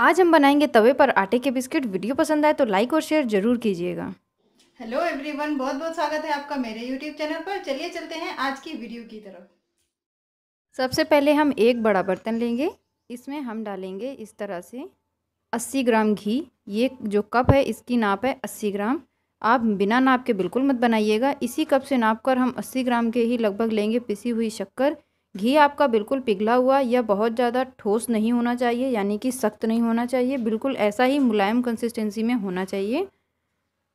आज हम बनाएंगे तवे पर आटे के बिस्किट वीडियो पसंद आए तो लाइक और शेयर जरूर कीजिएगा हेलो एवरीवन बहुत बहुत स्वागत है आपका मेरे यूट्यूब चैनल पर चलिए चलते हैं आज की वीडियो की तरफ सबसे पहले हम एक बड़ा बर्तन लेंगे इसमें हम डालेंगे इस तरह से 80 ग्राम घी ये जो कप है इसकी नाप है 80 ग्राम आप बिना नाप के बिल्कुल मत बनाइएगा इसी कप से नाप कर हम 80 ग्राम के ही लगभग लेंगे पिसी हुई शक्कर घी आपका बिल्कुल पिघला हुआ या बहुत ज़्यादा ठोस नहीं होना चाहिए यानी कि सख्त नहीं होना चाहिए बिल्कुल ऐसा ही मुलायम कंसिस्टेंसी में होना चाहिए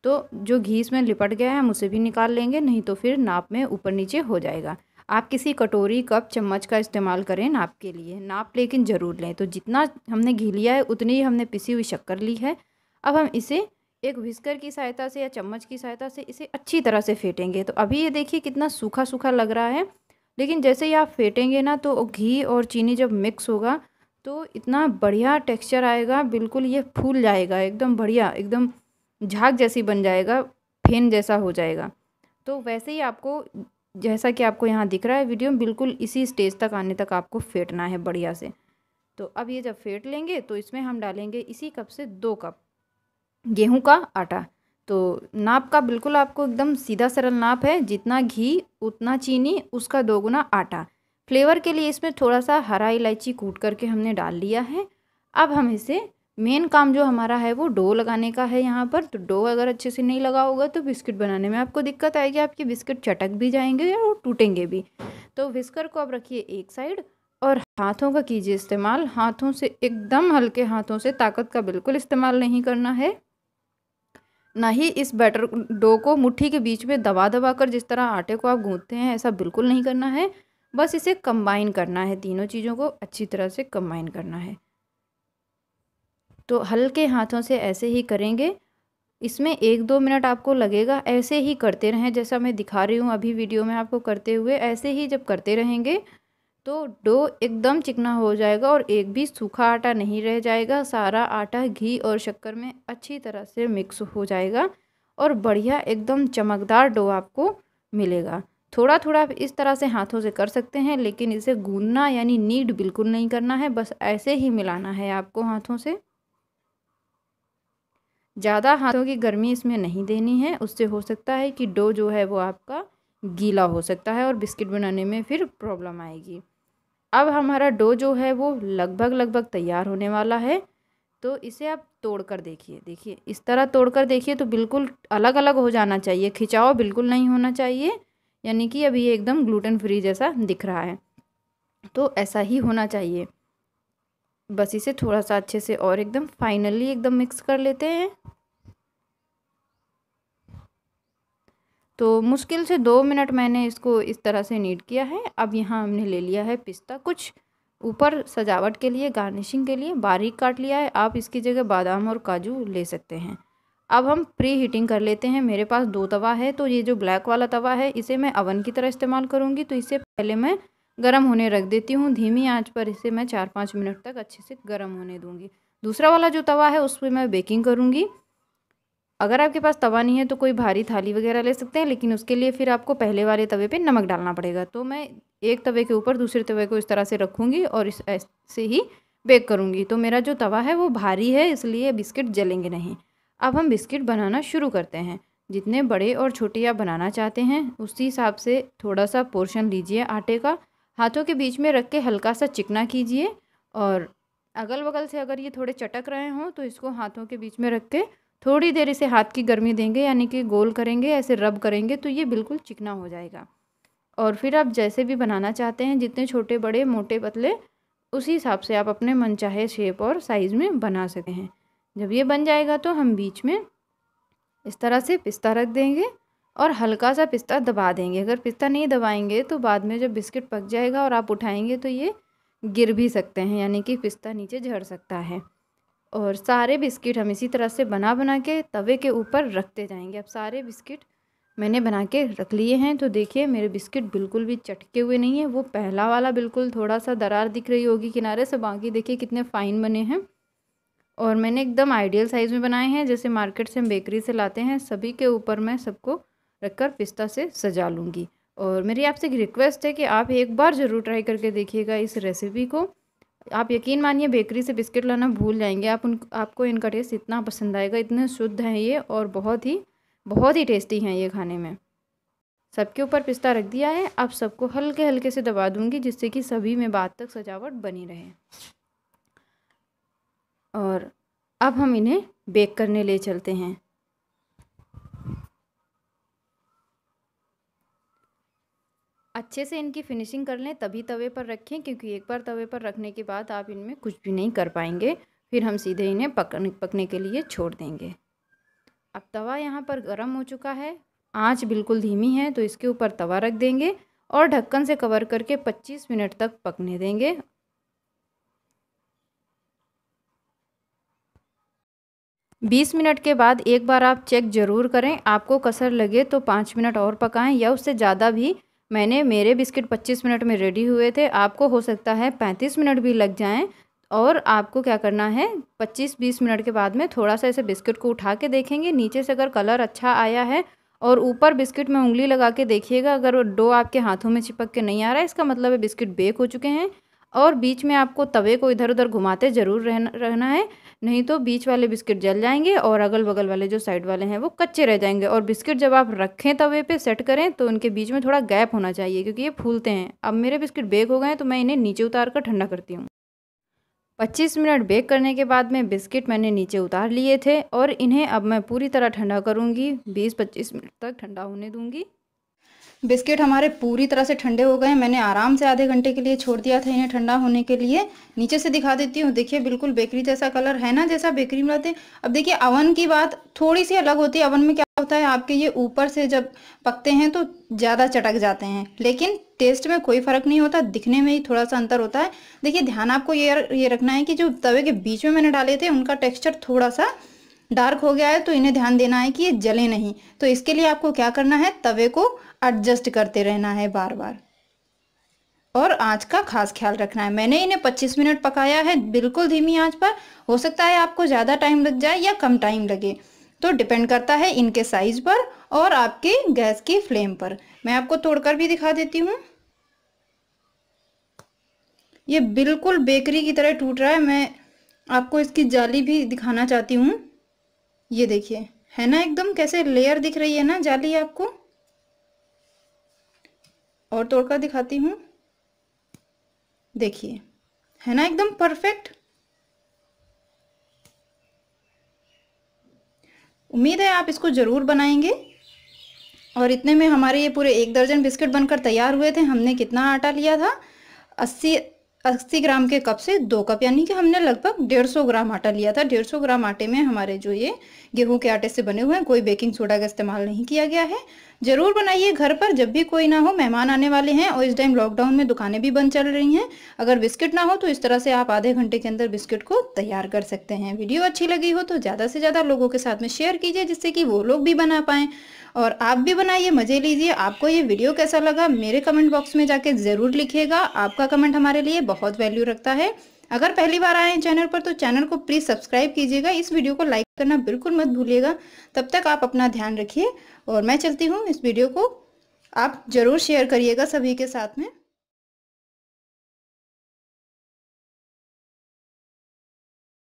तो जो घी इसमें लिपट गया है हम उसे भी निकाल लेंगे नहीं तो फिर नाप में ऊपर नीचे हो जाएगा आप किसी कटोरी कप चम्मच का इस्तेमाल करें नाप के लिए नाप लेकिन ज़रूर लें तो जितना हमने घी लिया है उतनी ही हमने पिसी हुई शक्कर ली है अब हम इसे एक विस्कर की सहायता से या चम्मच की सहायता से इसे अच्छी तरह से फेंटेंगे तो अभी ये देखिए कितना सूखा सूखा लग रहा है लेकिन जैसे ही आप फेंटेंगे ना तो घी और चीनी जब मिक्स होगा तो इतना बढ़िया टेक्सचर आएगा बिल्कुल ये फूल जाएगा एकदम बढ़िया एकदम झाग जैसी बन जाएगा फेन जैसा हो जाएगा तो वैसे ही आपको जैसा कि आपको यहाँ दिख रहा है वीडियो बिल्कुल इसी स्टेज तक आने तक आपको फेंटना है बढ़िया से तो अब ये जब फेंट लेंगे तो इसमें हम डालेंगे इसी कप से दो कप गेहूं का आटा तो नाप का बिल्कुल आपको एकदम सीधा सरल नाप है जितना घी उतना चीनी उसका दोगुना आटा फ्लेवर के लिए इसमें थोड़ा सा हरा इलायची कूट करके हमने डाल लिया है अब हम इसे मेन काम जो हमारा है वो डो लगाने का है यहाँ पर तो डो अगर अच्छे से नहीं लगा होगा तो बिस्किट बनाने में आपको दिक्कत आएगी आपके बिस्किट चटक भी जाएंगे वो टूटेंगे भी तो विस्कर को आप रखिए एक साइड और हाथों का कीजिए इस्तेमाल हाथों से एकदम हल्के हाथों से ताकत का बिल्कुल इस्तेमाल नहीं करना है ना ही इस बैटर डो को मुट्ठी के बीच में दबा दबा कर जिस तरह आटे को आप गूंथते हैं ऐसा बिल्कुल नहीं करना है बस इसे कंबाइन करना है तीनों चीज़ों को अच्छी तरह से कंबाइन करना है तो हल्के हाथों से ऐसे ही करेंगे इसमें एक दो मिनट आपको लगेगा ऐसे ही करते रहें जैसा मैं दिखा रही हूँ अभी वीडियो में आपको करते हुए ऐसे ही जब करते रहेंगे तो डो एकदम चिकना हो जाएगा और एक भी सूखा आटा नहीं रह जाएगा सारा आटा घी और शक्कर में अच्छी तरह से मिक्स हो जाएगा और बढ़िया एकदम चमकदार डो आपको मिलेगा थोड़ा थोड़ा आप इस तरह से हाथों से कर सकते हैं लेकिन इसे गूंदना यानी नीड बिल्कुल नहीं करना है बस ऐसे ही मिलाना है आपको हाथों से ज़्यादा हाथों की गर्मी इसमें नहीं देनी है उससे हो सकता है कि डो जो है वो आपका गीला हो सकता है और बिस्किट बनाने में फिर प्रॉब्लम आएगी अब हमारा डो जो है वो लगभग लगभग तैयार होने वाला है तो इसे आप तोड़ कर देखिए देखिए इस तरह तोड़ कर देखिए तो बिल्कुल अलग अलग हो जाना चाहिए खिंचाव बिल्कुल नहीं होना चाहिए यानी कि अभी एकदम ग्लूटेन फ्री जैसा दिख रहा है तो ऐसा ही होना चाहिए बस इसे थोड़ा सा अच्छे से और एकदम फाइनली एकदम मिक्स कर लेते हैं तो मुश्किल से दो मिनट मैंने इसको इस तरह से नीट किया है अब यहाँ हमने ले लिया है पिस्ता कुछ ऊपर सजावट के लिए गार्निशिंग के लिए बारीक काट लिया है आप इसकी जगह बादाम और काजू ले सकते हैं अब हम प्री हीटिंग कर लेते हैं मेरे पास दो तवा है तो ये जो ब्लैक वाला तवा है इसे मैं अवन की तरह इस्तेमाल करूँगी तो इसे पहले मैं गर्म होने रख देती हूँ धीमी आँच पर इसे मैं चार पाँच मिनट तक अच्छे से गर्म होने दूँगी दूसरा वाला जो तवा है उस पर मैं बेकिंग करूँगी अगर आपके पास तवा नहीं है तो कोई भारी थाली वगैरह ले सकते हैं लेकिन उसके लिए फिर आपको पहले वाले तवे पे नमक डालना पड़ेगा तो मैं एक तवे के ऊपर दूसरे तवे को इस तरह से रखूँगी और इस ऐसे ही बेक करूँगी तो मेरा जो तवा है वो भारी है इसलिए बिस्किट जलेंगे नहीं अब हम बिस्किट बनाना शुरू करते हैं जितने बड़े और छोटे आप बनाना चाहते हैं उसी हिसाब से थोड़ा सा पोर्शन लीजिए आटे का हाथों के बीच में रख के हल्का सा चिकना कीजिए और अगल बगल से अगर ये थोड़े चटक रहे हों तो इसको हाथों के बीच में रख के थोड़ी देर इसे हाथ की गर्मी देंगे यानी कि गोल करेंगे ऐसे रब करेंगे तो ये बिल्कुल चिकना हो जाएगा और फिर आप जैसे भी बनाना चाहते हैं जितने छोटे बड़े मोटे पतले उसी हिसाब से आप अपने मनचाहे शेप और साइज़ में बना सकते हैं जब ये बन जाएगा तो हम बीच में इस तरह से पिस्ता रख देंगे और हल्का सा पिस्ता दबा देंगे अगर पिस्ता नहीं दबाएंगे तो बाद में जब बिस्किट पक जाएगा और आप उठाएंगे तो ये गिर भी सकते हैं यानी कि पिस्ता नीचे झड़ सकता है और सारे बिस्किट हम इसी तरह से बना बना के तवे के ऊपर रखते जाएंगे अब सारे बिस्किट मैंने बना के रख लिए हैं तो देखिए मेरे बिस्किट बिल्कुल भी चटके हुए नहीं है वो पहला वाला बिल्कुल थोड़ा सा दरार दिख रही होगी किनारे से बाकी देखिए कितने फ़ाइन बने हैं और मैंने एकदम आइडियल साइज़ में बनाए हैं जैसे मार्केट से हम बेकरी से लाते हैं सभी के ऊपर मैं सबको रखकर पिस्ता से सजा लूँगी और मेरी आपसे एक रिक्वेस्ट है कि आप एक बार ज़रूर ट्राई करके देखिएगा इस रेसिपी को आप यकीन मानिए बेकरी से बिस्किट लाना भूल जाएंगे आप उन आपको इनका टेस्ट इतना पसंद आएगा इतने शुद्ध हैं ये और बहुत ही बहुत ही टेस्टी हैं ये खाने में सबके ऊपर पिस्ता रख दिया है अब सबको हल्के हल्के से दबा दूंगी जिससे कि सभी में बाद तक सजावट बनी रहे और अब हम इन्हें बेक करने ले चलते हैं अच्छे से इनकी फिनिशिंग कर लें तभी तवे पर रखें क्योंकि एक बार तवे पर रखने के बाद आप इनमें कुछ भी नहीं कर पाएंगे फिर हम सीधे इन्हें पकने पकने के लिए छोड़ देंगे अब तवा यहाँ पर गर्म हो चुका है आँच बिल्कुल धीमी है तो इसके ऊपर तवा रख देंगे और ढक्कन से कवर करके पच्चीस मिनट तक पकने देंगे बीस मिनट के बाद एक बार आप चेक ज़रूर करें आपको कसर लगे तो पाँच मिनट और पकाएं या उससे ज़्यादा भी मैंने मेरे बिस्किट 25 मिनट में रेडी हुए थे आपको हो सकता है 35 मिनट भी लग जाएं और आपको क्या करना है 25-20 मिनट के बाद में थोड़ा सा ऐसे बिस्किट को उठा के देखेंगे नीचे से अगर कलर अच्छा आया है और ऊपर बिस्किट में उंगली लगा के देखिएगा अगर वो डो आपके हाथों में चिपक के नहीं आ रहा है इसका मतलब है बिस्किट बेक हो चुके हैं और बीच में आपको तवे को इधर उधर घुमाते ज़रूर रहना रहना है नहीं तो बीच वाले बिस्किट जल जाएंगे और अगल बगल वाले जो साइड वाले हैं वो कच्चे रह जाएंगे और बिस्किट जब आप रखें तवे पे सेट करें तो उनके बीच में थोड़ा गैप होना चाहिए क्योंकि ये फूलते हैं अब मेरे बिस्किट बेक हो गए हैं तो मैं इन्हें नीचे उतार कर ठंडा करती हूँ 25 मिनट बेक करने के बाद में बिस्किट मैंने नीचे उतार लिए थे और इन्हें अब मैं पूरी तरह ठंडा करूँगी बीस पच्चीस मिनट तक ठंडा होने दूँगी बिस्किट हमारे पूरी तरह से ठंडे हो गए हैं मैंने आराम से आधे घंटे के लिए छोड़ दिया था इन्हें ठंडा होने के लिए नीचे से दिखा देती हूँ देखिए बिल्कुल बेकरी जैसा कलर है ना जैसा बेकरी में रहते अब देखिए अवन की बात थोड़ी सी अलग होती है अवन में क्या होता है आपके ये ऊपर से जब पकते हैं तो ज़्यादा चटक जाते हैं लेकिन टेस्ट में कोई फर्क नहीं होता दिखने में ही थोड़ा सा अंतर होता है देखिए ध्यान आपको ये ये रखना है कि जो तवे के बीच में मैंने डाले थे उनका टेक्स्चर थोड़ा सा डार्क हो गया है तो इन्हें ध्यान देना है कि ये जले नहीं तो इसके लिए आपको क्या करना है तवे को एडजस्ट करते रहना है बार बार और आंच का खास ख्याल रखना है मैंने इन्हें 25 मिनट पकाया है बिल्कुल धीमी आँच पर हो सकता है आपको ज़्यादा टाइम लग जाए या कम टाइम लगे तो डिपेंड करता है इनके साइज पर और आपके गैस की फ्लेम पर मैं आपको तोड़कर भी दिखा देती हूँ ये बिल्कुल बेकरी की तरह टूट रहा है मैं आपको इसकी जाली भी दिखाना चाहती हूँ ये देखिए है ना एकदम कैसे लेयर दिख रही है ना जाली आपको और तोड़कर दिखाती हूँ देखिए है ना एकदम परफेक्ट उम्मीद है आप इसको ज़रूर बनाएंगे और इतने में हमारे ये पूरे एक दर्जन बिस्किट बनकर तैयार हुए थे हमने कितना आटा लिया था अस्सी अस्सी ग्राम के कप से दो कप यानी कि हमने लगभग डेढ़ सौ ग्राम आटा लिया था डेढ़ सौ ग्राम आटे में हमारे जो ये गेहूं के आटे से बने हुए हैं कोई बेकिंग सोडा का इस्तेमाल नहीं किया गया है जरूर बनाइए घर पर जब भी कोई ना हो मेहमान आने वाले हैं और इस टाइम लॉकडाउन में दुकानें भी बंद चल रही हैं अगर बिस्किट ना हो तो इस तरह से आप आधे घंटे के अंदर बिस्किट को तैयार कर सकते हैं वीडियो अच्छी लगी हो तो ज़्यादा से ज़्यादा लोगों के साथ में शेयर कीजिए जिससे कि वो लोग भी बना पाएँ और आप भी बनाइए मज़े लीजिए आपको ये वीडियो कैसा लगा मेरे कमेंट बॉक्स में जाके ज़रूर लिखिएगा आपका कमेंट हमारे लिए बहुत वैल्यू रखता है अगर पहली बार आए हैं चैनल पर तो चैनल को प्लीज़ सब्सक्राइब कीजिएगा इस वीडियो को लाइक करना बिल्कुल मत भूलिएगा तब तक आप अपना ध्यान रखिए और मैं चलती हूँ इस वीडियो को आप ज़रूर शेयर करिएगा सभी के साथ में